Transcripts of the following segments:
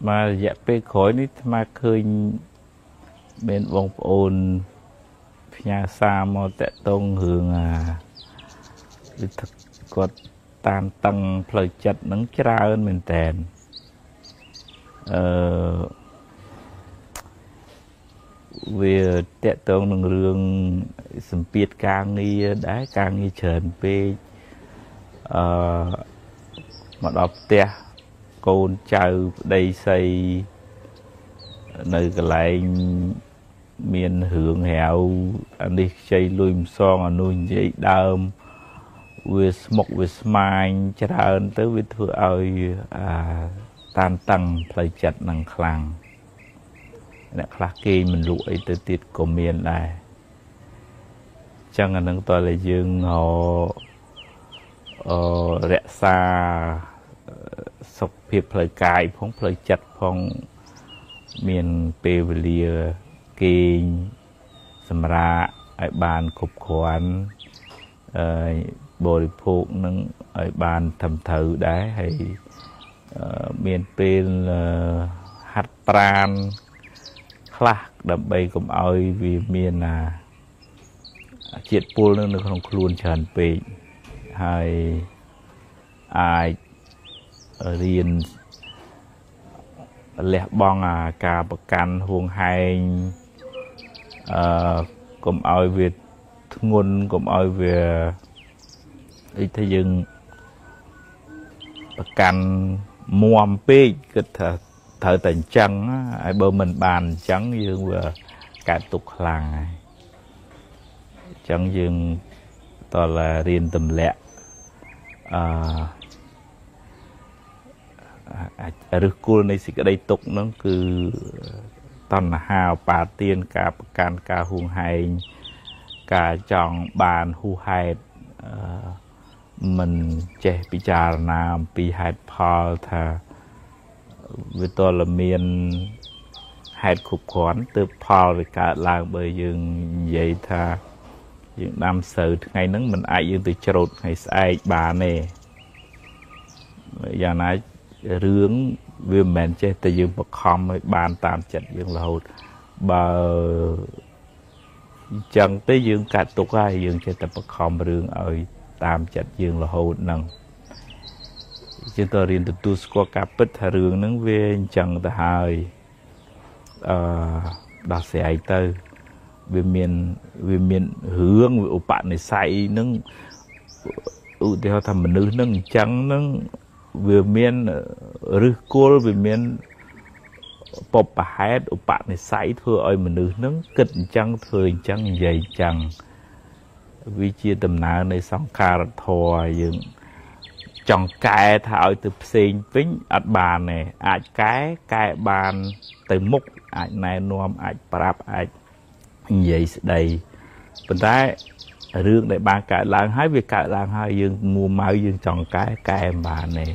ស្មារយៈពេលក្រោយនេះស្មាឃើញមានបងប្អូនផ្ញើសារមកតាក់ទងរឿងអាវិធីគាត់តានតឹងផ្លូវចិត្តនឹងច្រើនមែនតែនអឺវាតាក់ទងនឹងរឿងសម្ពាធការងារដែរការងារច្រើនពេកអឺមកដល់ផ្ទះកូនចៅប្តីស័យនៅកន្លែងមានរឿងរាវអានេះខ្ចីលុយម្សងអានោះនិយាយដើមវាស្មុកវាស្មាញច្រើន ទៅវាធ្វើឲ្យអាតានតឹងផ្លូវចិត្តនឹងខ្លាំងអ្នក ខ្លះគេមិនលក់អីទៅទៀតក៏មានដែរចឹងអានឹងតើតែយើងហៅអរក្សាសុខភាពផ្លូវកាយផងផ្លូវចិត្តផងមានពេលវេលាគេងសម្រាកឲ្យបានគ្រប់គ្រាន់អឺបរិភោគនឹងឲ្យបានត្រឹមត្រូវដែរហើយមានពេលហាត់ប្រានខ្លះដើម្បីកុំឲ្យវាមានណាជាតិពុលនៅក្នុងខ្លួនច្រើនពេកហើយអាចរៀនលះបង់អាការប្រកាន់ហួងហែងអឺកុំឲ្យវាធ្ងន់កុំឲ្យវាអីថាយើងប្រកាន់មមពេកគិតថាត្រូវតែអញ្ចឹងហើយបើមិនបានអញ្ចឹងយើងវាកើតទុកខ្លាំងហើយអញ្ចឹងយើងតើរៀនទម្លាក់អឺរឹសគល់នៃសេចក្តីទុកហ្នឹងគឺតណ្ហាបាទានការប្រកាន់ការហួងហែងការចង់បានហួហេតុមិនចេះពិចារណាអំពីហេតុផលថាវាតលមានហេតុគ្រប់គ្រាន់ទើបផលវាកើតឡើងបើយើងនិយាយថាយើងដាំស្រូវថ្ងៃហ្នឹងមិនអាចយើងទៅច្រូតថ្ងៃស្អែកបានទេយ៉ាងណារឿងវាមិនមែនចេះតែយើងបខំឲ្យបានតាមចិត្តយើងរហូតបើអញ្ចឹងទៅយើងកាត់ទុកហើយយើងចេះតែបខំរឿងឲ្យតាមចិត្តយើងរហូតហ្នឹងជាតរៀនទទួលស្គាល់ការពិតថារឿងហ្នឹងវាអញ្ចឹងទៅហើយអឺដោះស្រាយទៅ វាមានវាមានរឿងវាឧបនិស្ស័យហ្នឹងឧទាហរណ៍ថាមនុស្សហ្នឹងអញ្ចឹងហ្នឹងវាមានឫសគល់វាមានបបហេតឧបនិស្ស័យធ្វើឲ្យមនុស្សនឹងគិតអញ្ចឹងធ្វើអញ្ចឹងនិយាយអញ្ចឹងវាជាដំណើរនៃសង្ខារធម៌យើង ចង់កែថាឲ្យទៅផ្សេងវិញអត់បានទេអាចកែកែបាន ទៅមុខអាចណែនាំអាចប្រាប់អាចនិយាយស្ដីប៉ុន្តែរឿងដែលបានកើតឡើងហើយវាកើតឡើងហើយយើងមួម៉ៅយើង ចង់កែកែមិនបានទេ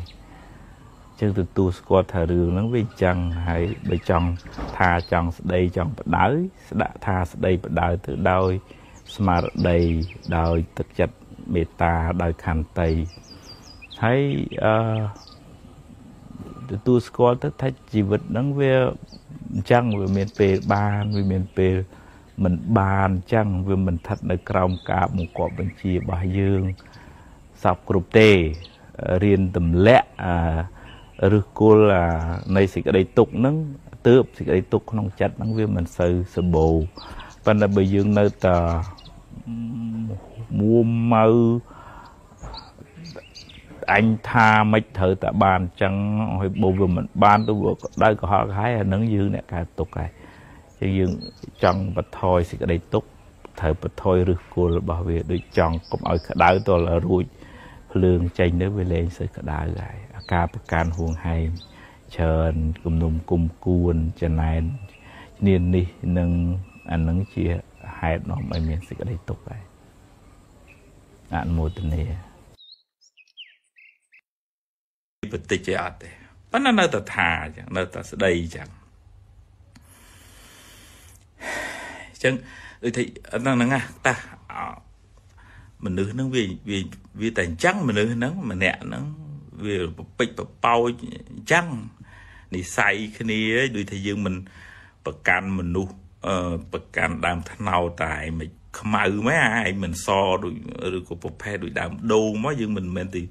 យើងទទួលស្គាល់ថារឿងហ្នឹងវាអញ្ចឹងហើយបើចង់ថាចង់ស្ដីចង់បដៅស្ដាក់ថាស្ដីបដៅទៅដោយស្មារតីដោយទឹកចិត្តមេត្តាដោយខន្តីហើយអឺទទួលស្គាល់ទៅថាជីវិតហ្នឹងវាអញ្ចឹងវាមាន ពេលបានវាមានពេលមិនបានអញ្ចឹងវាមិនស្ថិតនៅក្រោមការបង្គាប់បញ្ជារបស់យើងសពគ្រប់ទេរៀនទម្លាក់ឬគល់នៃសេចក្តីទុកហ្នឹងទើបសេចក្តីទុកក្នុងចិត្តហ្នឹងវាមិនសូវសម្បូរប៉ុន្តែបើយើងនៅតែមួម៉ៅអញថាមិនត្រូវតែបានអញ្ចឹងឲ្យបើវាមិនបានទៅវាដៅកុហកហើយអានឹងយើងអ្នកកើតទុកហើយតែយើងចង់បន្ថយសេចក្តីទុក្ខត្រូវបន្ថយឫសគល់របស់វា ដូចចង់កុំឲ្យក្តៅទល់រួចភ្លើងចេញទៅវាលែងសូវក្តៅហើយអាការប្រកាន់ហួងហែងច្រើនគំនុំគុំគួនចំណែនឈ្នាននេះនឹងអានឹងជាហេតុនាំឲ្យមានសេចក្តីទុក្ខដែរអនុមោទនាបន្តិចទេអត់ទេប៉ុន្តែនៅតែថាអញ្ចឹងនៅតែស្ដីអញ្ចឹងអញ្ចឹងដូចថាហ្នឹងណាតាមនុស្សហ្នឹងវាវាវាតែអញ្ចឹងមនុស្សហ្នឹងម្នាក់ហ្នឹងវាប្រពេចប្រប៉ោចអញ្ចឹងនិស័យគ្នាដូចថាយើងមិនប្រកាន់មនុស្សអឺប្រកាន់ដើមថ្នោតតែមិនខ្មៅម៉ែអាយមិនសដូចឬក៏ប្រភេទដូចដើមដូងមកយើងមិនមែនទៅ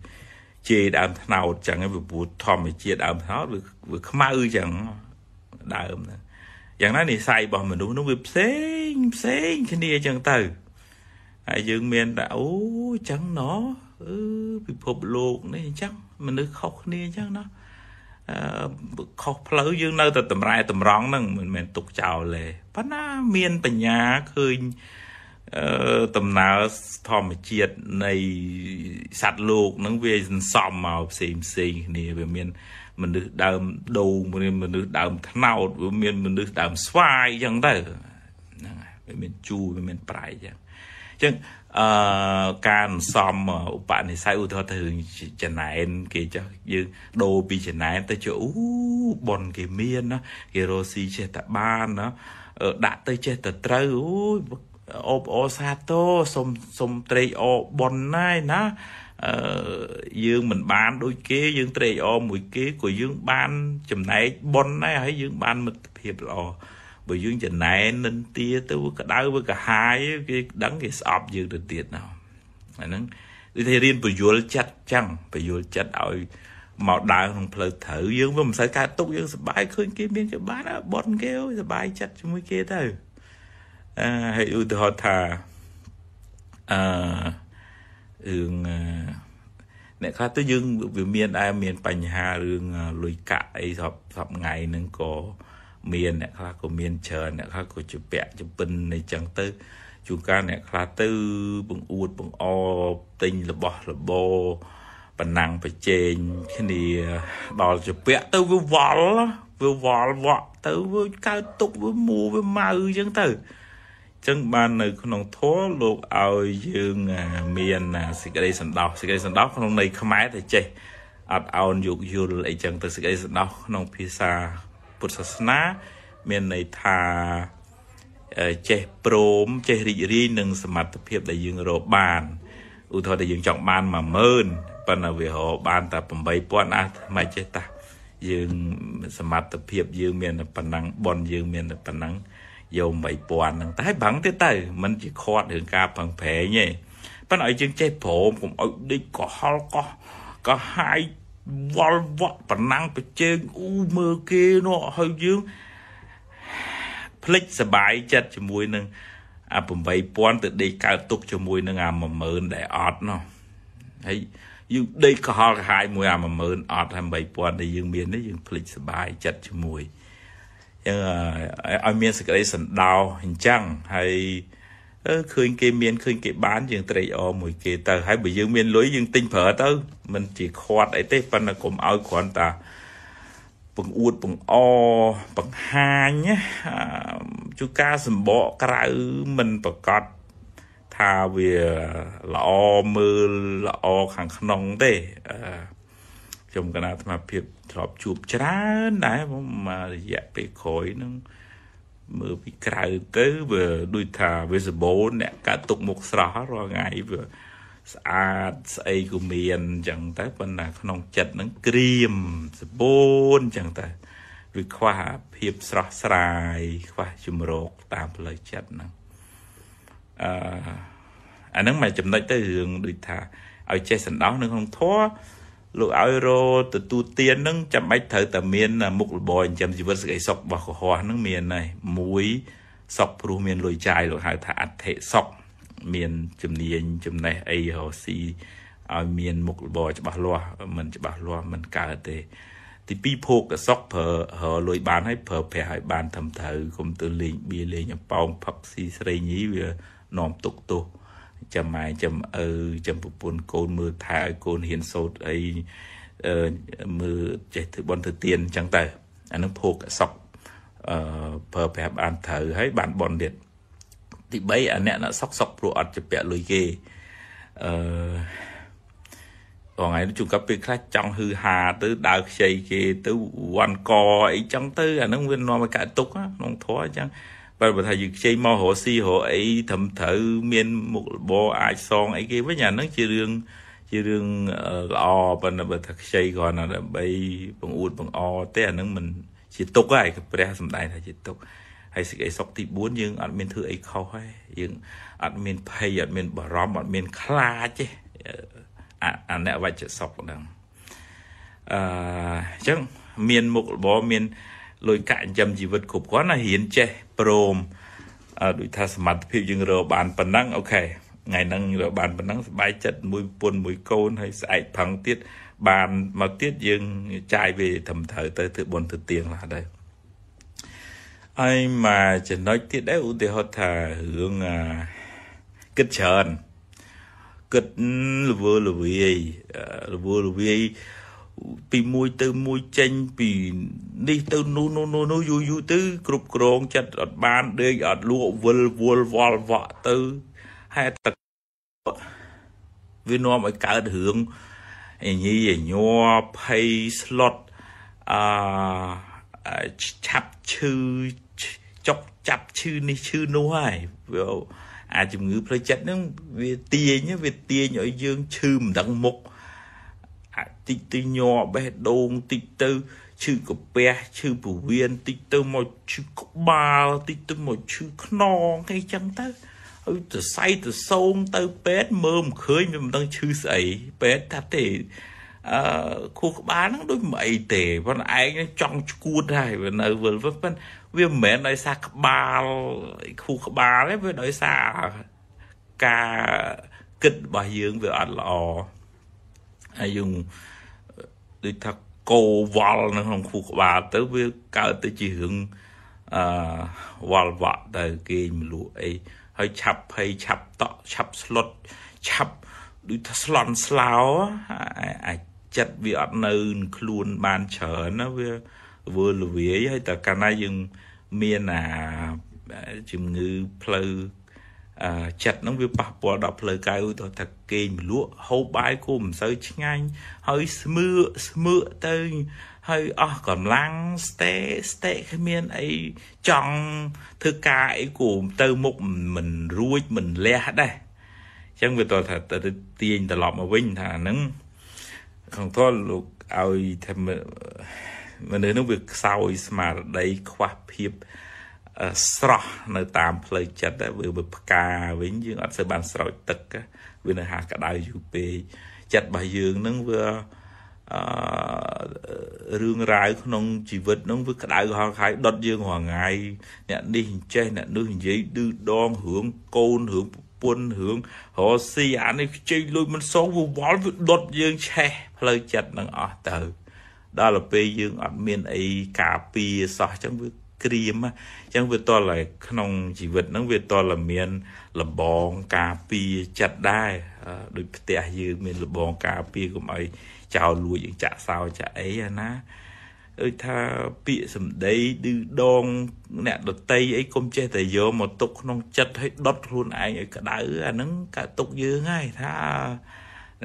ជេរដើមថ្នោតអញ្ចឹងឯងព្រោះធម្មជាតិដើមថ្នោតវាខ្មៅអញ្ចឹងដើមហ្នឹងយ៉ាងណានិស័យរបស់មនុស្សនោះវាផ្សេងផ្សេងគ្នាអញ្ចឹងទៅហើយយើងមានតែអូចឹងណោះអឺពិភពលោក នេះអញ្ចឹងមនុស្សខុសគ្នាអញ្ចឹងណោះអឺខុសផ្លូវយើងនៅតែតម្រែតម្រង់ហ្នឹងមិនមែនទុកចោលទេប៉ុន្តែមានបញ្ញាឃើញអឺដំណើរធម្មជាតិនៃសត្វលោកហ្នឹងវាសន្សំមកផ្សេងផ្សេងគ្នាវាមានមនុស្សដើមដូងមានមនុស្សដើមថ្នោតវាមានមនុស្សដើមស្វាយអញ្ចឹងទៅហ្នឹងហើយវាមានជូរវាមានប្រៃអញ្ចឹងអញ្ចឹងអឺការអន្សំឧបនិស្ស័យឧទាហរណ៍ទៅរឿងចំណែនគេចុះយើងដូរពីចំណែនទៅជាអូបនគេមានណាគេរស់ស៊ីចេះតែបានណាដាក់ទៅចេះតែត្រូវអូយអូបអូសាទោសុំសុំត្រេកអរបនណៃណាអឺយើងមិនបានដូចគេយើងត្រេកអរមួយគេក៏យើងបានចំណែកប៉ុនដែរហើយយើងបានមិត្តភាពល្អបើយើងចំណែននិន្ទាទៅក្តៅវាកាហាយគេដឹងគេស្អប់យើងទៅទៀតណាអាហ្នឹងដូចគេរៀនពយលចិត្តចឹងពយលចិត្តឲ្យមកដើរក្នុងផ្លូវត្រូវយើងវាមិនសូវកើតទុកយើងសប្បាយឃើញគេមានគេបានបនគេអូយសប្បាយចិត្តជាមួយគេទៅអឺហើយឧទាហរណ៍ថាអឺរឿងអ្នកខ្លះទៅយើងវាមានដែរមានបញ្ហារឿងលុយកាក់អីស្រាប់ស្រាប់ថ្ងៃហ្នឹងក៏មានអ្នកខ្លះក៏មានច្រើនអ្នកខ្លះក៏ជាពាក់ចំពិនអីចឹងទៅជួនកាលអ្នកខ្លះទៅបង្អួតបង្អទិញរបស់របរប៉ណ្ណាំងប្រជែងគ្នាដល់ជាពាក់ទៅវាវល់វាវល់វក់ទៅវាកើតទុកវាមួវាម៉ៅអញ្ចឹងទៅចឹងបាននៅក្នុងធម៌លោកឲ្យយើងមានសេចក្តីសន្តោសសេចក្តីសន្តោសក្នុងន័យខ្មែរតែចេះអត់អោនយោគយល់អីចឹងទៅសេចក្តីសន្តោសក្នុងភាសាពុទ្ធសាសនាមានន័យថាចេះព្រមចេះរីករាយនឹងសមត្ថភាព ដែលយើងរកបានឧទាហរណ៍ដែលយើងចង់បាន10000ប៉ុន្តែវារកបានតែ8000អាមិនចេះតាយើងសមត្ថភាពយើងមានតែប៉ុណ្ណឹងប៉ុនយើងមានតែប៉ុណ្ណឹងយក3000ហ្នឹងតែប្រឹងទៀតទៅมันជាខាត់រឿងការប្រឹងប្រែងទេប៉ុន្តែឲ្យយើងចេះព្រមកុំឲ្យដេកកុហលកោះក៏ហាយវល់វក់ប្រណាំងប្រជើងអ៊ូមើលគេនោះហើយយើងភ្លេចសបាយចិត្តជាមួយនឹងអា8000ទៅដេកកើតទុកជាមួយនឹងអា10000ដែលអត់នោះហើយយើងដេកកុហលកាហាយមួយអា10000អត់ហើយ8000ដែលយើងមាននេះយើងភ្លេចសបាយចិត្តជាមួយយើងឲ្យមានសេចក្តីសន្តោសអញ្ចឹងហើយអឺឃើញគេមានឃើញគេបានយើងត្រេកអរមួយគេទៅហើយបើយើងមានលុយយើងទិញប្រើទៅมันជាខាត់អីទេប៉ុន្តែកុំឲ្យគ្រាន់តាពង្អួតពង្អបង្ហាញជួការសម្បកក្រៅมันប្រកាសថាវាល្អមើលល្អខាងក្នុងទេអឺខ្ញុំកណាអាត្មាភាពធ្លាប់ជួបច្រើនដែរមករយៈពេលក្រោយហ្នឹងមើលពីក្រៅទៅវាដូចថា visible អ្នកកាត់ទុកមុខស្រស់រាល់ថ្ងៃវាស្អាតស្អីក៏មានអញ្ចឹងតែប៉ុន្តែក្នុងចិត្តហ្នឹងក្រៀមសបូនអញ្ចឹងតែវាខ្វះភាពស្រស់ស្រាយខ្វះជំរកតាមផ្លូវចិត្តហ្នឹងអឺអាហ្នឹងមកចំណុចទៅរឿងដូចថាឲ្យចេះសណ្ដោសនៅក្នុងធម៌លោកឲ្យរោទទួលទាននឹងចាំបាច់ត្រូវតែមាន មុខរបរចិញ្ចឹមជីវិតសេចក្តីសុខរបស់កុហកនឹងមានហើយមួយសុខព្រោះមានលុយចាយលោកហៅថាអត្ថិសុខមានជំនាញចំណេះអីរស់ស៊ីឲ្យមានមុខរបរច្បាស់លាស់ មិនច្បាស់លាស់មិនកើតទេ ទីពីរភោគសុខប្រើរលុយបានហើយប្រើប្រាស់ឲ្យបានត្រឹមត្រូវកុំទៅលេងបៀលេងអប៉ោងផឹកស៊ីស្រីញីវានាំទុកទោសចាំម៉ែចាំឪចាំប្រពន្ធកូនមើលថែឲ្យកូនហ៊ានសូត្រអីមើលចេះធ្វើបន់ទៅទៀនអញ្ចឹងទៅអានឹងភោគសក់អឺប្រើប្រាប់បានត្រូវហើយបានបន់ទៀតទី3អាអ្នកណាសក់សក់ព្រោះអត់ជាពាក់លុយគេអឺថ្ងៃនេះជួបកាពេលខ្លះចង់ហឺហាទៅដើរខ្ចីគេទៅវាន់កអីចឹងទៅអានឹងវានាំឲ្យកើតទុកក្នុងធរអញ្ចឹងបើបើថាយើងខ្ចីមករកស៊ីរកអីត្រឹមត្រូវមានមុខរបរអាចសងអីគេវិញអាហ្នឹងជារឿងជារឿងល្អប៉ុន្តែបើថាខ្ចីគ្រាន់តែដើម្បីបង្អួតបង្អទេអាហ្នឹងមិនជាទុកហើយព្រះសំដែងថាជាទុកហើយសេចក្តីសុខទី4យើងអត់មានធ្វើអីខុសទេយើងអត់មានភ័យអត់មានបារម្ភអត់មាន ខ្លាចទេអាអ្នកវច្ចសុខហ្នឹងអឺអញ្ចឹងមាន មុខរបរមានលុយកាក់ចិញ្ចឹមជីវិតគ្រប់គ្រាន់ណារៀនចេះព្រមដូចថាសមត្ថភាពយើងរកបានប៉ុណ្ណឹងអូខេថ្ងៃហ្នឹងរកបានប៉ុណ្ណឹងសบายចិត្តមួយពុនមួយកូនហើយស្អែកផឹងទៀតបានមកទៀតយើងចាយវាត្រឹមត្រូវទៅធ្វើបុណ្យទៅទៀងឡាដែរហើយមកចំណុចទៀតដែរឧទាហរណ៍ថារឿងគិតច្រើនគិតល្វើល្វាយល្វើល្វាយពីមួយទៅមួយចេញពីនេះទៅនោះនោះនោះនោះយូរយូរទៅគ្រប់គ្រងចិត្តអត់បានដេកអត់លក់វិលវល់វល់វក់ទៅហេតុទឹកវានាំឲ្យកើតរឿងអញីអញ័រភ័យស្លុតអឺឆាប់ឈឺចុកចាប់ឈឺនេះឈឺនោះហើយវាអាជំងឺ ផ្លូវចិត្តហ្នឹង វាទាញវាទាញឲ្យយើងឈឺមិនដឹងមុខអាតិចទៅញ័របេះដូងតិចទៅឈឺក្រពះឈឺពោះវៀនតិចទៅមកឈឺក្បាលតិចទៅមកឈឺខ្នងអីចឹងទៅហើយទៅសៃទៅសោមទៅពេទ្យមើលមិនឃើញមិនដឹងឈឺស្អីពេទ្យថាទេអឺខួរក្បាលហ្នឹងដូចមិនអីទេប៉ុន្តែឯងចង់ឈួតហើយវានៅវិលវិញប៉ុន្តែវាមិនមែនដោយសារក្បាលខួរក្បាលទេវាដោយសារការគិតរបស់យើងវាអត់ល្អហើយយើងដូចថាកោវល់នៅក្នុងខួរក្បាលទៅវាកើតទៅជារឿងអឺវល់វក់ទៅគេមលក់អីហើយឆាប់ភ័យឆាប់តក់ឆាប់ស្លុតឆាប់ដូចថាស្លន់ស្លោអាចចិត្តវាអត់នៅខ្លួនបានច្រើនណាវាវើលវាយហើយតែកាលណាយើងមានអាជំងឺផ្លូវចិត្តហ្នឹងវាប៉ះពាល់ដល់ផ្លូវកាយឧទាហរណ៍ថាគេងមលក់ហូបបាយគូមិនសូវឆ្ងាញ់ហើយស្មឺស្មឺទៅហើយអស់កម្លាំងស្ទេស្ទេគ្មានអីចង់ធ្វើការអីគូទៅមុខមិនរួចមិនលះដែរអញ្ចឹងវាតោះថាទៅទាញត្រឡប់មកវិញថាហ្នឹងក្នុងតលលោកឲ្យថាមនុស្សនោះវាខ្សោយស្មារតីខ្វះភាពអឺស្រស់នៅតាមផ្លូវចិត្តដែរវាផ្កាវិញយើងអត់សូវបានស្រោចទឹក វានៅហាក្តៅយូរពេកចិត្តរបស់យើងនឹងវាអឺរឿងរ៉ាវក្នុងជីវិតនឹងវាក្តៅហល់ខាយដុតយើងរាល់ថ្ងៃអ្នកនេះអញ្ចេះអ្នកនោះនិយាយឌឺដងរឿងកូនរឿងប្រពន្ធរឿងរស់ស៊ីអានេះខ្ជិលលួចមិនសងវវល់វាដុតយើង ឆេះ ផ្លូវចិត្តនឹងអស់ទៅ ដល់ទៅពេលយើងអត់មានអីការពារសោះអញ្ចឹងវាក្រៀមអញ្ចឹងវាតល់តែក្នុងជីវិតហ្នឹងវាតល់តែមានលបងការពារចិត្តដែរដូចផ្ទះយើងមានលបងការពារកុំឲ្យចោលលួចយើងចាក់សោចាក់អីណាដូចថាពាក្យសម្ដីឌឺដងអ្នកដតីអីកុំចេះតែយកមកទុកក្នុងចិត្តឲ្យដុតខ្លួនឯងឲ្យក្តៅអាហ្នឹងកើតទុកយើងហើយថា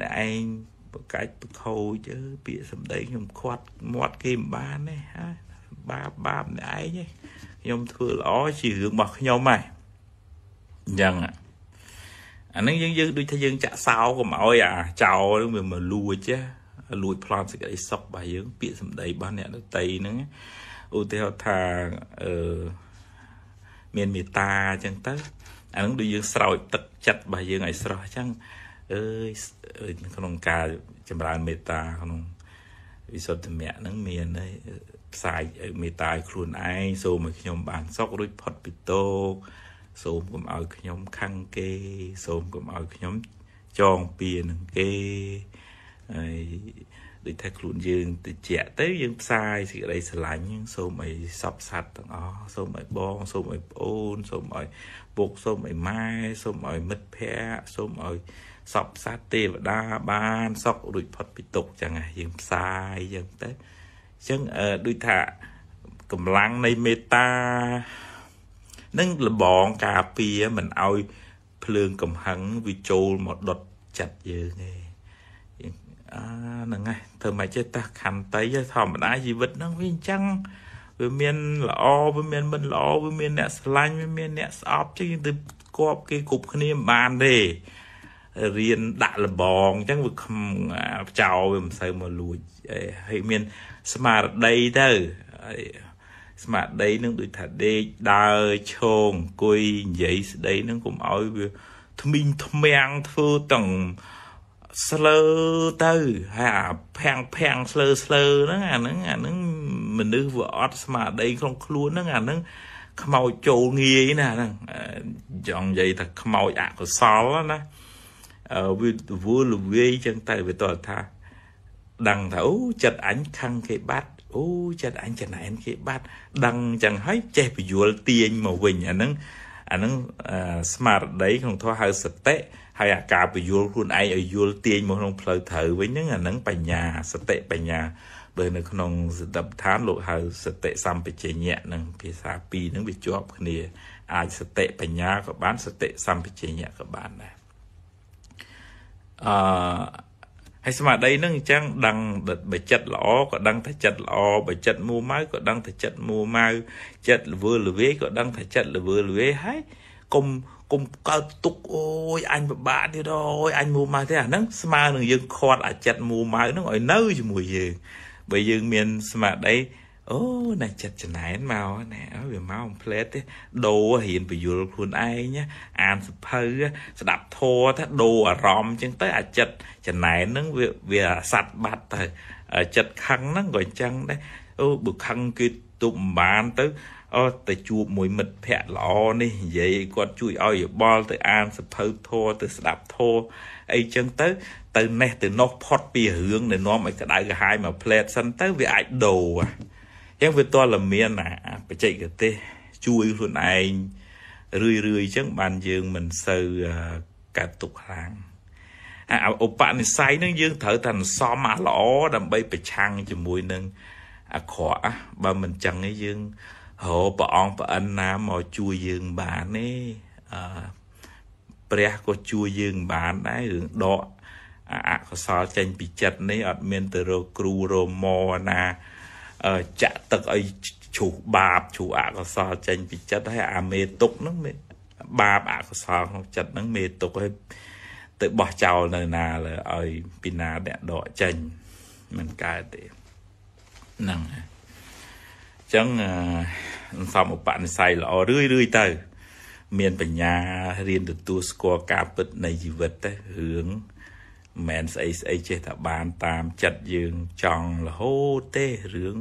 អ្នកឯងបកាច់បខូចពាក្យសម្ដីខ្ញុំខាត់មាត់គេមិនបានទេហើយបាបបាបអ្នកឯងខ្ញុំធ្វើល្អជារឿងរបស់ខ្ញុំហ่ะអញ្ចឹងអានឹងយើងយើងដូចថាយើងចាក់សោកុំអោយអាចោលនឹងវាមកលួចចាលួចប្លន់សេចក្តីសុខរបស់យើងពាក្យសម្ដីរបស់អ្នកដតីហ្នឹងឧទាហរណ៍ថាអឺមានមេត្តាអញ្ចឹងទៅអានឹងដូចយើងស្រោចទឹកចិត្តរបស់យើងឲ្យស្រស់អញ្ចឹងអើយក្នុងការចម្រើនមេត្តាក្នុងវិសុទ្ធិមៈហ្នឹងមានហើយផ្សាយមេត្តាឲ្យខ្លួនឯងសូមឲ្យខ្ញុំបានសុខរួចផុតពីទុក្ខសូមកុំឲ្យខ្ញុំខឹងគេ សូមកុំឲ្យខ្ញុំចងពៀនឹងគេហើយដូចថាខ្លួនយើងតិចទៅយើងផ្សាយសេចក្តីស្រឡាញ់សូមឲ្យសពសัตว์ទាំងអស់សូមឲ្យបង សូមឲ្យប្អូន សូមឲ្យពុកសូមឲ្យម៉ែសូមឲ្យមិត្តភ័ក្តិសូមឲ្យសពសัตว์ទេវតា បានសុខរួចផុតពីទុក្ខចឹងហ្នឹងយើងផ្សាយចឹងទៅចឹងដូចថាកម្លាំងនៃមេត្តានឹងលបងការពារមិនឲ្យភ្លើងកំហឹងវាចូលមកដុតចិត្តយើងឯងអាហ្នឹងឯងធ្វើមកចេះតះខន្តីធម្មតាជីវិតហ្នឹងវាអញ្ចឹងវាមានល្អវាមានមិនល្អវាមានអ្នកស្រឡាញ់វាមានអ្នកស្អប់ចឹងទៅគប់គេគ្រប់គ្នាមិនបានទេរៀនដាក់លបងអញ្ចឹងវាខំចោលវាមិនសូវមកលួចហើយមានស្មារតីទៅស្មារតីនឹងដូចថាដេកដើរឈោងអង្គុយនិយាយស្ដីនឹងកុំឲ្យវាថ្មីងថ្មាំងធ្វើទាំងស្លើទៅហើយអាភាំងភាំងស្លើស្លើហ្នឹងអាហ្នឹងអាហ្នឹងមនុស្សវាអត់ស្មារតីក្នុងខ្លួនហ្នឹងអាហ្នឹងខ្មោចចូលងាយណាហ្នឹងចង់និយាយថាខ្មោចអកុសលណាវាវល់វាយចឹងទៅវាតរថាដឹងថាអូចិត្តអញខឹងគេបាត់ អូចិត្តអញចំណែនគេបាត់ដឹងចឹងហើយចេះពយល់ទាញមកវិញអាហ្នឹងអាហ្នឹងស្មារតីក្នុងធម៌ហៅសតិហើយអាការពយល់ខ្លួនឯងឲ្យយល់ទាញមកក្នុងផ្លូវត្រូវវិញហ្នឹងអាហ្នឹងបញ្ញាសតិបញ្ញាបើនៅក្នុងសតិប្បដ្ឋានលោកហៅសតិសម្បជញ្ញៈនឹងភាសាពីរហ្នឹងវាជាប់គ្នាអាចសតិបញ្ញាក៏បានសតិសម្បជញ្ញៈក៏បានដែរអឺហើយស្មារតីនឹងអញ្ចឹងដឹងបើចិត្តល្អក៏ដឹងថាចិត្តល្អបើចិត្តមួម៉ៅក៏ដឹងថាចិត្តមួម៉ៅចិត្តល្វើល្វាយក៏ដឹងថាចិត្តល្វើល្វាយហើយកុំកុំកើតទុកអូយអញពិបាកទៀតអូយអញមួម៉ៅទេអាហ្នឹងស្មើនឹងយើងខាត់អាចិត្តមួម៉ៅហ្នឹងឲ្យនៅជាមួយយើងបើយើងមានស្មារតីអូណាចិត្តចំណែនមកណាវាមកអំផ្លេតទេដូររៀនពយលខ្លួនឯងអានសភៅស្ដាប់ធម៌ថាដូរអារម្មណ៍ចឹងទៅ អាចិត្តចំណែនហ្នឹងវាវាសັດបាត់ទៅចិត្តខឹងហ្នឹងក៏អញ្ចឹងដែរអូបើខឹងគេទប់មិនបានទៅអត់ទៅជួបមួយមិត្តភក្តិល្អនេះនិយាយគាត់ជួយឲ្យយោបល់ទៅអានសភៅធម៌ទៅស្ដាប់ធម៌អីចឹងទៅ ទៅណេះទៅនោះផុតពីរឿងដែលនាំឲ្យក្តៅក្រហាយមកផ្លែតសិនទៅវាអាចដូរអាអញ្ចឹងវាតលមានបច្ចេកទេសជួយខ្លួនឯងរឿយរឿយអញ្ចឹងបានយើងមិនសូវកាត់ទុកខ្លាំងអាឧបនិស្ស័យនឹងយើងត្រូវតែសំអាល្អដើម្បីប្រឆាំងជាមួយនឹងអាក្រក់បើមិនចឹងទេយើងរកព្រះអង្គព្រះអិនណាមកជួយយើងបានទេអឺព្រះក៏ជួយយើងបានដែររឿងដកអកុសលចេញពីចិត្តនេះអត់មានទៅរកគ្រូរមណាចាក់ទឹកឲ្យជ្រុះបាបជ្រុះអកុសលចេញពីចិត្តហើយអាមេទុកហ្នឹងបាបអកុសលក្នុងចិត្តហ្នឹងមេទុកឲ្យទៅបោះចោលនៅណា លើឲ្យពីណាអ្នកដកចេញមិនកើតទេហ្នឹងហើយអញ្ចឹងអន្សំឧបនិស្ស័យល្អរឿយរឿយទៅ មានបញ្ញារៀនទទួលស្គាល់ការពិត នៃជីវិតទៅរឿងមែនស្អីស្អីចេះតែបានតាមចិត្តយើងចង់រហូតទេរឿង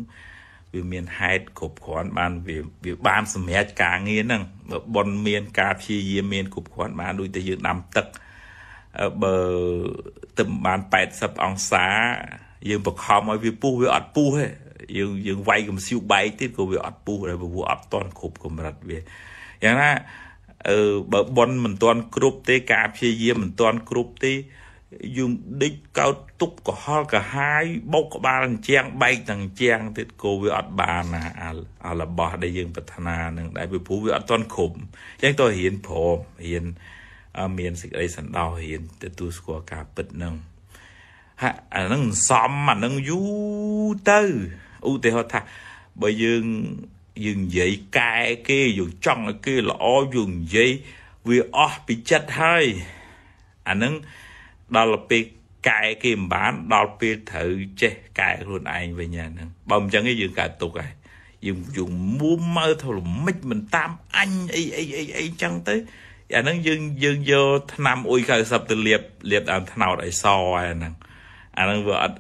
វាមានហេតុគ្រប់គ្រាន់ បានវាវាបានសម្រាប់ការងារហ្នឹងបើប៉ុនមាន ការព្យាយាមមានគ្រប់គ្រាន់បានដូចតែយើងដាំទឹកបើទឹមបាន80អង្សាយើងបខំឲ្យវាពុះវាអត់ពុះទេយើងយើងវាយកំសៀវបែកទៀតក៏វាអត់ពុះដែរព្រោះអត់តន់គ្រប់កម្រិតវាយ៉ាងណាអឺបើប៉ុនមិនតន់គ្រប់ទេការព្យាយាមមិនតន់គ្រប់ទេយើងដេកកោតទុបកុហលកាហាយបោកក្បាលអញ្ចឹងបែកទាំងអញ្ចឹងទៀតគោវាអត់បានណាអារបស់ដែលយើងប្រាថ្នានឹងដែរពីព្រោះវាអត់ទាន់គ្រប់អញ្ចឹងតើរៀនព្រមរៀនមានសេចក្តីសន្តោសរៀនទទួលស្គាល់ការពិតនឹងហាក់អានឹងសំអានឹងយូរទៅឧទាហរណ៍ថាបើយើងយើងនិយាយកែគេយើងចង់ឲ្យគេល្អយើងនិយាយវាអស់ពីចិត្តហើយអានឹងដល់ពេលកែគេមិនបានដល់ពេលត្រូវចេះកែខ្លួនឯងវិញហ្នឹងបើមិនចឹងទេយើងកើតទុកហើយយើងយើងមួមើថាល្មិចមិនតាមអញអីអីអីអីចឹងទៅអាហ្នឹងយើងយើងយកឆ្នាំអ៊ុយ90ទៅលាបលាបដើមថ្នោតឲ្យសហើយហ្នឹងអាហ្នឹងវាអត់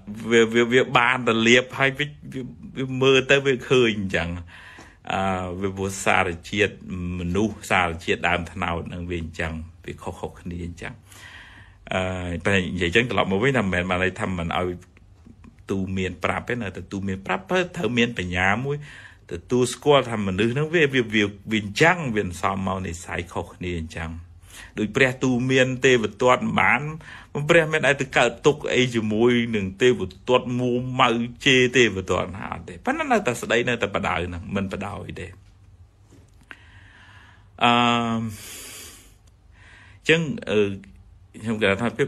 វាវាបានទៅលាបហើយវាមើលទៅវាឃើញអញ្ចឹងអឺវាពោសារជាតិមនុស្សសារជាតិដើមថ្នោតហ្នឹងវាអញ្ចឹងវាខុសៗគ្នាអញ្ចឹងអឺតែនិយាយចឹងត្រឡប់មកវិញថាមិនមែនបានន័យថាមិនឲ្យទូមាន ប្រាប់ទេនៅតែទូមាន ប្រាប់ព្រោះត្រូវមានបញ្ញាមួយទទួលស្គាល់ថាមនុស្សហ្នឹងវាវាវាអញ្ចឹងវាសំមកនិស័យខុសគ្នាអញ្ចឹងដោយព្រះទូមានទេវទត្តបានព្រះមានឲ្យទៅកើតទុកអីជាមួយនឹងទេវទត្តមួម៉ៅជេទេវទត្តណាទេប៉ុន្តែនៅតែស្ដីនៅតែបដៅហ្នឹងមិនបដៅទេអឺចឹងខ្ញុំគិតថាភាព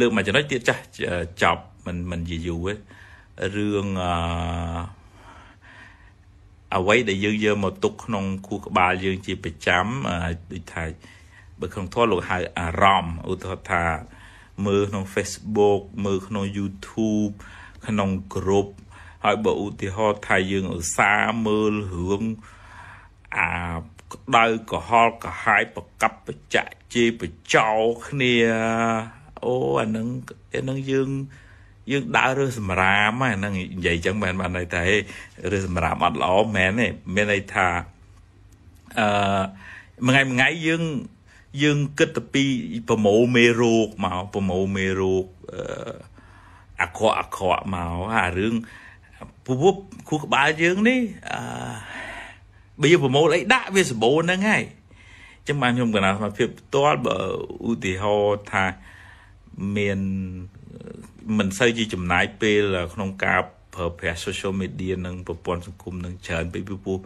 លើកមួយចំណុចទៀតចាស់ចប់ មិនមិនយយូរទេរឿងអអ្វីដែលយើងយកមកទុកក្នុងខួរក្បាលយើងជាប្រចាំដូចថាបើក្នុងធម៌លោកហៅអារម្មណ៍ឧទាហរណ៍ថាមើលក្នុង Facebook មើលក្នុង YouTube ក្នុងក្រុមហើយបើឧទាហរណ៍ថាយើងឧស្សាហ៍មើលរឿងអាក្តៅកហល់កហាយប្រកັບបច្ចៈជេរបចោគ្នាអូអានឹងអានឹងយើងយើងដើររើសសម្រាមហ្នឹងនិយាយចឹងមិនបានន័យថាហេរើសសម្រាមអត់ល្អមែនទេមានន័យថាអឺមួយថ្ងៃមួយថ្ងៃយើងយើងគិតទៅពីប្រមូលមេរោគមកប្រមូលមេរោគអាក្រក់អាក្រក់មកអារឿងពពុះខួរក្បាលយើងនេះអឺបៀប្រមូលអីដាក់វាសម្បូរហ្នឹងហើយចឹងបានខ្ញុំកណាសមត្ថភាពផ្ទាល់បើឧទាហរណ៍ថាមានមិនសូវជាចំណាយពេលក្នុងការប្រើប្រាស់ social media និងប្រព័ន្ធសង្គមនឹងច្រើនពេកពីព្រោះ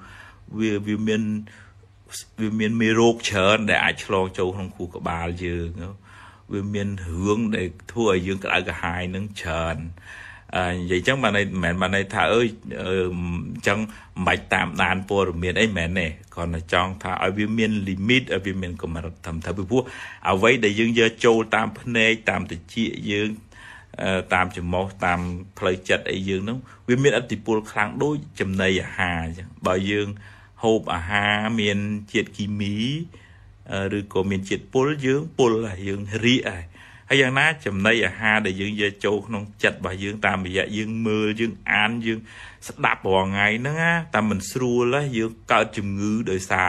វាវាមានវាមានមេរោគច្រើនដែលអាចឆ្លង ចូលក្នុងខួរក្បាលយើង វាមានរឿងដែលធ្វើឲ្យយើងក្តៅក្រហាយនឹងច្រើននិយាយចឹងបានន័យមិនបានន័យថាអើយចឹងមិនបាច់តាមដានព័ត៌មានអីមែនទេគ្រាន់តែចង់ថាឲ្យវាមាន limit ឲ្យវាមានកម្រិតត្រឹមត្រូវពីព្រោះអ្វីដែលយើងយកចូលតាមភ្នែកតាមតិចយើងតាមច្រមុះតាម ផ្លូវចិត្តអីយើងនោះវាមានអតិពលខ្លាំងដូចចំណីអាហារអញ្ចឹងបើយើងហូបអាហារមានជាតិគីមីឬក៏មានជាតិពុលយើងពុលហើយយើងរីកហើយហើយយ៉ាងណាចំណីអាហារដែលយើងយកចូលក្នុងចិត្តរបស់យើងតាមរយៈយើងមើលយើងអានយើងស្ដាប់រាល់ថ្ងៃហ្នឹងណាតែមិនស្រួលទេយើងកើតជំងឺដោយសារ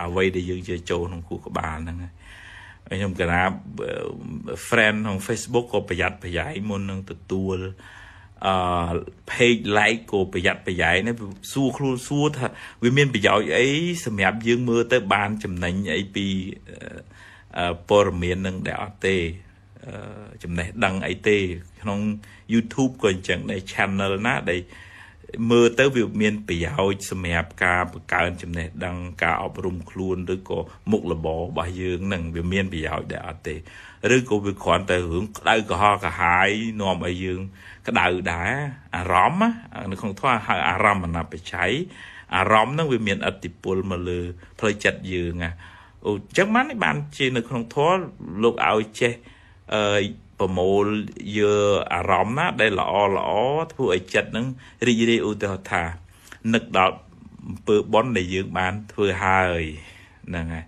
អ្វីដែលយើងយកចូលក្នុងខួរក្បាលហ្នឹងណាខ្ញុំកណាប friend ក្នុង Facebook ក៏ប្រយ័ត្នប្រយែងមុននឹងទទួលអឺ page like ក៏ប្រយ័ត្នប្រយែងណាសួរខ្លួនសួរថាវាមានប្រយោជន៍អីសម្រាប់យើងមើលទៅ បានចំណេញអីពីព័ត៌មាននឹងដែរអត់ទេចំណេះដឹងអីទេក្នុង YouTube ក៏អញ្ចឹងដែរ channel ណាដែលមើលទៅវាមានប្រយោជន៍សម្រាប់ការបង្កើនចំណេះដឹងការអប់រំខ្លួនឬក៏មុខរបររបស់យើងនឹងវាមានប្រយោជន៍ដែរអត់ទេ ឬក៏វាគ្រាន់តែរឿងក្តៅក្រហល់ក្រហាយនាំឲ្យយើងក្តៅដែរអារម្មណ៍នៅក្នុងធម៌ហៅអារម្មណ៍អនបច្ច័យអារម្មណ៍នឹងវាមានអតិពលមកលើផ្លូវចិត្តយើងអូអញ្ចឹងបានបានជានៅក្នុងធម៌លោកឲ្យចេះអឺប្រមូលយកអារម្មណ៍ណាដែលល្អល្អធ្វើឲ្យចិត្តនឹងរីករាយឧទាហរណ៍ថានឹកដល់អំពើបន់ដែលយើងបានធ្វើហើយហ្នឹងហើយ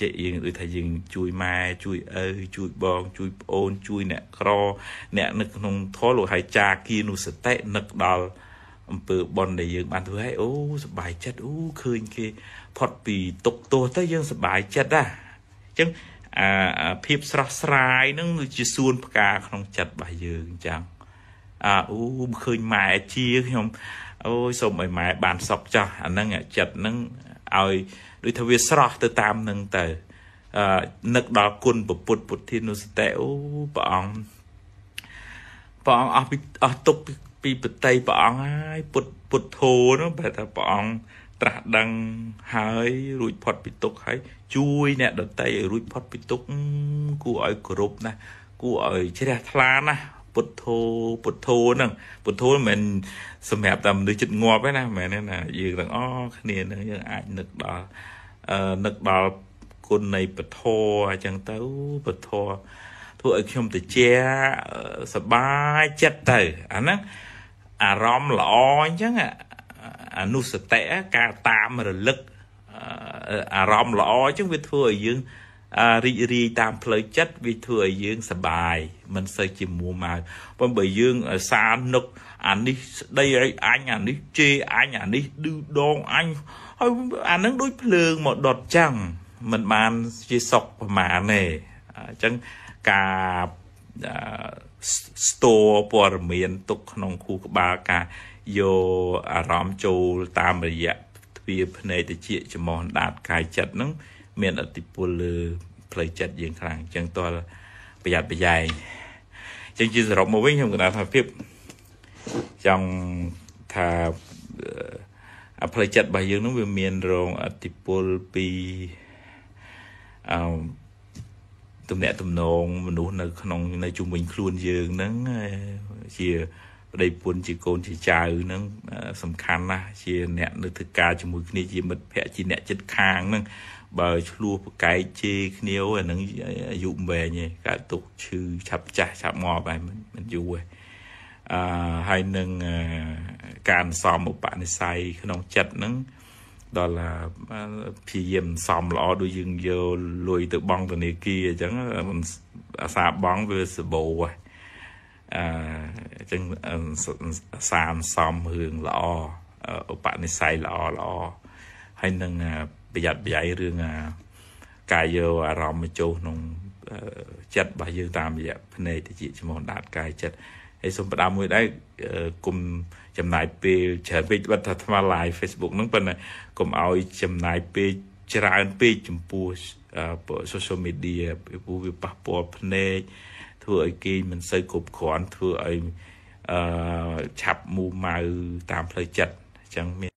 ចេះយើងដូចថាយើង ជួយម៉ែជួយឪជួយបងជួយប្អូនជួយអ្នកក្រ អ្នកនៅក្នុងធម៌លោកហៅចាគីនុសតិនឹកដល់អំពើបន់ដែលយើង បានធ្វើហើយអូសប្បាយចិត្តអូឃើញគេផុតពីទុកទោសទៅយើងសប្បាយចិត្តណាអញ្ចឹងអាភាពស្រស់ស្រាយនឹងជាសួនផ្កាក្នុងចិត្តរបស់យើងអញ្ចឹងអាអូឃើញម៉ែជាខ្ញុំអូយសូមឲ្យម៉ែបានសុខចាស់អាហ្នឹងចិត្តហ្នឹងឲ្យដូចថាវាស្រស់ ទៅតាមនឹងទៅអឺនឹកដល់គុណពុទ្ធពុទ្ធានុសតិអូព្រះអង្គព្រះអង្គអស់ពីអស់ទុកពីបតីព្រះអង្គហើយពុទ្ធពុទ្ធធោនោះបែរថាព្រះអង្គត្រាស់ដឹងហើយរួចផុតពីទុក្ខហើយ ជួយអ្នកដតីឲ្យរួចផុតពីទុក្ខគួរឲ្យគោរពណាគួរឲ្យជ្រះថ្លាណាពុទ្ធោពុទ្ធោហ្នឹងពុទ្ធោមិនមែនសម្រាប់តែមនុស្សចិត្តងាប់ទេណាមិនមែនណាយើងទាំងអស់គ្នាហ្នឹងយើងអាចនឹកដល់អឺនឹកដល់គុណនៃពធអញ្ចឹងទៅពធធ្វើឲ្យខ្ញុំតិចសบายចិត្តទៅអាហ្នឹងអារម្មណ៍ល្អអញ្ចឹងអនុសតិការតាមរលឹកអារម្មណ៍ល្អអញ្ចឹងវាធ្វើឲ្យយើងរីករាយតាមផ្លូវចិត្តវាធ្វើឲ្យយើងសប្បាយមិនសូវជាមួម៉ៅប៉ុន្តែបើយើងសានុកអានេះស្ដីរៃអញអានេះជេរអញអានេះឌឺដងអញហើយអានឹងដូចភ្លើងមកដុតចឹងมันបានជាសុខប្រមាណទេអញ្ចឹងការស្ទោព័រមៀនទុកក្នុងគូក្បាលការយកអារម្មណ៍ចូលតាមរយៈទ្វារភ្នែកតិចចំោះដាតកាយចិត្តហ្នឹងមានអតិពលលើផ្លូវចិត្តយើងខ្លាំងអញ្ចឹងតលប្រយ័ត្នប្រយែងអញ្ចឹងជាសរុបមកវិញខ្ញុំគិតថាភាពចង់ថាអាផ្លូវចិត្តរបស់យើងនឹងវាមានរងអតិពលពីអឺទំនាក់ទំនងមនុស្សនៅក្នុង នៅជុំវិញខ្លួនយើងហ្នឹងជាប្តីពុនជាកូនជាចៅហ្នឹងសំខាន់ណាស់ជា អ្នកនៅធ្វើការជាមួយគ្នាជាមិត្តភក្តិជាអ្នកចិត្តខាងហ្នឹងបើឆ្លោះប្រកែកជេរគ្នាអាហ្នឹងអាយុមិនវែងទេកើតទុកឈឺឆាប់ចាស់ឆាប់ងាប់ហើយមិនយូរទេអឺហើយនឹងការសំឧបនិស្ស័យក្នុងចិត្តហ្នឹងដល់ព្យាយាមសំល្អដូចយើងយកលុយទៅបង់ធនាគារអញ្ចឹងអាសាបង់វាសបោហ្នឹងអញ្ចឹងសាមសំរឿងល្អឧបនិស្ស័យល្អល្អហើយនឹងប្រយ័ត្នប្រយែងរឿងការយកអារម្មណ៍មកចូលក្នុងចិត្តរបស់យើងតាមរយៈភ្នែកទៅជាឈ្មោះដាតកាយចិត្តហើយសូមផ្ដាំមួយដែរគុំចំណាយ ពេលច្រើនពេកបាត់ថាថ្ម live Facebook ហ្នឹងប៉ុន្តែគុំឲ្យចំណាយពេលច្រើនពេកចំពោះ social media ព្រោះវាប៉ះពាល់ភ្នែកធ្វើឲ្យគេមិនសូវគ្រប់គ្រាន់ធ្វើឲ្យអឺឆាប់មូម៉ៅតាមផ្លូវចិត្តអញ្ចឹងមាន